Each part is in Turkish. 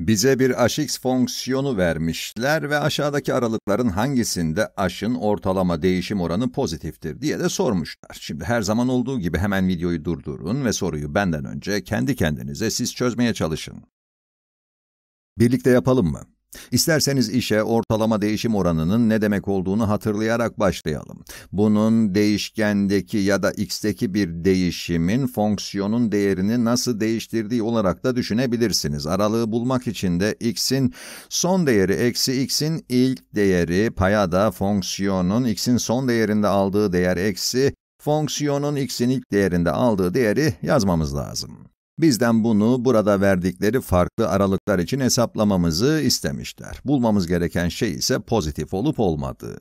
Bize bir aşx fonksiyonu vermişler ve aşağıdaki aralıkların hangisinde aşın ortalama değişim oranı pozitiftir diye de sormuşlar. Şimdi her zaman olduğu gibi hemen videoyu durdurun ve soruyu benden önce kendi kendinize siz çözmeye çalışın. Birlikte yapalım mı? İsterseniz işe ortalama değişim oranının ne demek olduğunu hatırlayarak başlayalım. Bunun değişkendeki ya da x'teki bir değişimin fonksiyonun değerini nasıl değiştirdiği olarak da düşünebilirsiniz. Aralığı bulmak için de x'in son değeri eksi x'in ilk değeri paya da fonksiyonun x'in son değerinde aldığı değer eksi fonksiyonun x'in ilk değerinde aldığı değeri yazmamız lazım. Bizden bunu burada verdikleri farklı aralıklar için hesaplamamızı istemişler. Bulmamız gereken şey ise pozitif olup olmadığı.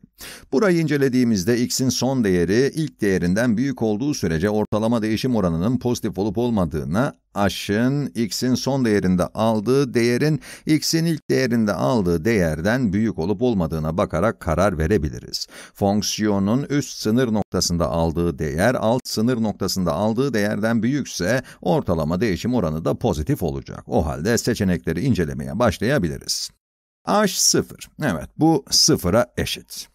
Burayı incelediğimizde x'in son değeri ilk değerinden büyük olduğu sürece ortalama değişim oranının pozitif olup olmadığına, h'ın x'in son değerinde aldığı değerin x'in ilk değerinde aldığı değerden büyük olup olmadığına bakarak karar verebiliriz. Fonksiyonun üst sınır noktasında aldığı değer alt sınır noktasında aldığı değerden büyükse ortalama değişim oranı da pozitif olacak. O halde seçenekleri incelemeye başlayabiliriz. H sıfır. Evet bu sıfıra eşit.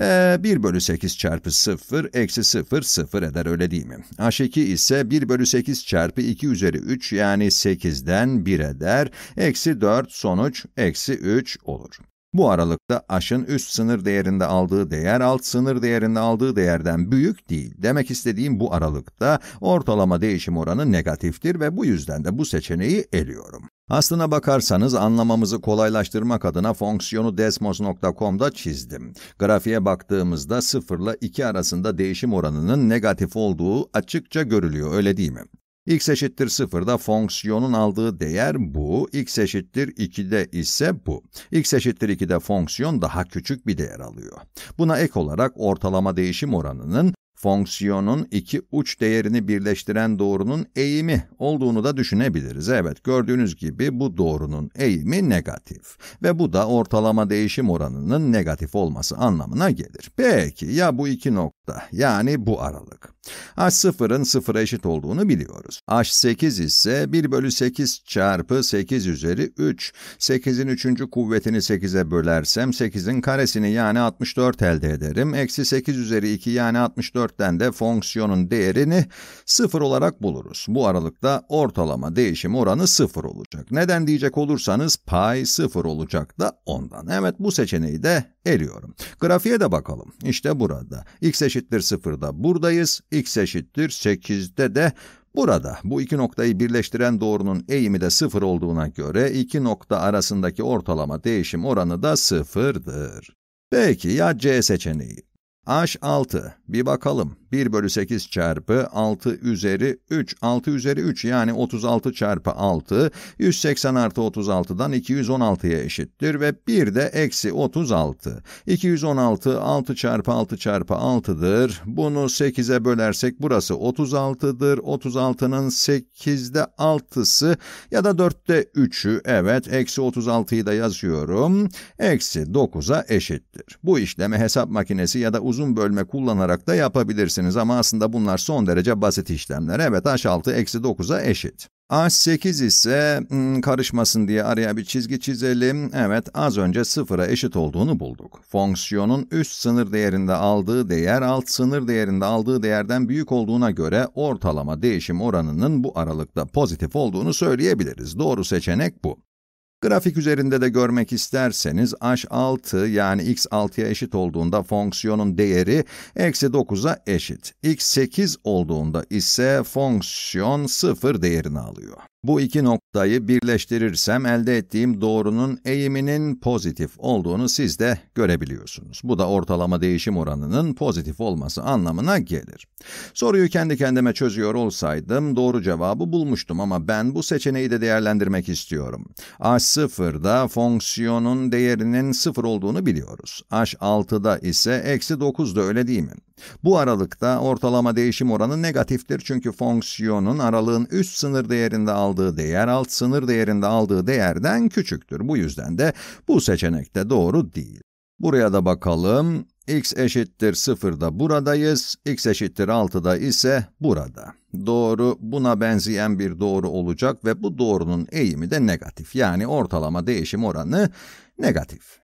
Ee, 1 bölü 8 çarpı 0, eksi 0, 0 eder öyle değil mi? H2 ise 1 bölü 8 çarpı 2 üzeri 3 yani 8'den 1 eder. Eksi 4 sonuç eksi 3 olur. Bu aralıkta aşın üst sınır değerinde aldığı değer alt sınır değerinde aldığı değerden büyük değil. Demek istediğim bu aralıkta ortalama değişim oranı negatiftir ve bu yüzden de bu seçeneği eliyorum. Aslına bakarsanız anlamamızı kolaylaştırmak adına fonksiyonu desmos.com'da çizdim. Grafiğe baktığımızda 0 ile 2 arasında değişim oranının negatif olduğu açıkça görülüyor öyle değil mi? x eşittir 0'da fonksiyonun aldığı değer bu, x eşittir 2'de ise bu. x eşittir 2'de fonksiyon daha küçük bir değer alıyor. Buna ek olarak ortalama değişim oranının fonksiyonun iki uç değerini birleştiren doğrunun eğimi olduğunu da düşünebiliriz. Evet gördüğünüz gibi bu doğrunun eğimi negatif ve bu da ortalama değişim oranının negatif olması anlamına gelir. Peki ya bu iki nokta yani bu aralık? H0'ın 0'a eşit olduğunu biliyoruz. H8 ise 1 bölü 8 çarpı 8 üzeri 3. 8'in 3. kuvvetini 8'e bölersem 8'in karesini yani 64 elde ederim. Eksi 8 üzeri 2 yani 64 4'ten de fonksiyonun değerini 0 olarak buluruz. Bu aralıkta ortalama değişim oranı 0 olacak. Neden diyecek olursanız pay 0 olacak da ondan. Evet bu seçeneği de eliyorum. Grafiğe de bakalım. İşte burada. x eşittir 0'da buradayız. x eşittir 8'de de Burada bu iki noktayı birleştiren doğrunun eğimi de sıfır olduğuna göre iki nokta arasındaki ortalama değişim oranı da sıfırdır. Peki ya C seçeneği? Aş 6. Bir bakalım. 1 bölü 8 çarpı 6 üzeri 3. 6 üzeri 3 yani 36 çarpı 6. 180 artı 36'dan 216'ya eşittir ve 1 de eksi 36. 216 6 çarpı 6 çarpı 6'dır. Bunu 8'e bölersek burası 36'dır. 36'nın 8'de 6'sı ya da 4'te 3'ü evet eksi 36'yı da yazıyorum. Eksi 9'a eşittir. Bu işlemi hesap makinesi ya da uzun bölme kullanarak da yapabilirsiniz diyeceksiniz ama aslında bunlar son derece basit işlemler. Evet H6 eksi 9'a eşit. H8 ise karışmasın diye araya bir çizgi çizelim. Evet az önce sıfıra eşit olduğunu bulduk. Fonksiyonun üst sınır değerinde aldığı değer alt sınır değerinde aldığı değerden büyük olduğuna göre ortalama değişim oranının bu aralıkta pozitif olduğunu söyleyebiliriz. Doğru seçenek bu. Grafik üzerinde de görmek isterseniz h6 yani x6'ya eşit olduğunda fonksiyonun değeri eksi 9'a eşit. x8 olduğunda ise fonksiyon 0 değerini alıyor. Bu iki noktayı birleştirirsem elde ettiğim doğrunun eğiminin pozitif olduğunu siz de görebiliyorsunuz. Bu da ortalama değişim oranının pozitif olması anlamına gelir. Soruyu kendi kendime çözüyor olsaydım doğru cevabı bulmuştum ama ben bu seçeneği de değerlendirmek istiyorum. H0'da fonksiyonun değerinin 0 olduğunu biliyoruz. H6'da ise eksi 9'da öyle değil mi? Bu aralıkta ortalama değişim oranı negatiftir çünkü fonksiyonun aralığın üst sınır değerinde aldığı aldığı değer alt sınır değerinde aldığı değerden küçüktür. Bu yüzden de bu seçenek de doğru değil. Buraya da bakalım. x eşittir 0'da buradayız. x eşittir 6'da ise burada. Doğru buna benzeyen bir doğru olacak ve bu doğrunun eğimi de negatif. Yani ortalama değişim oranı negatif.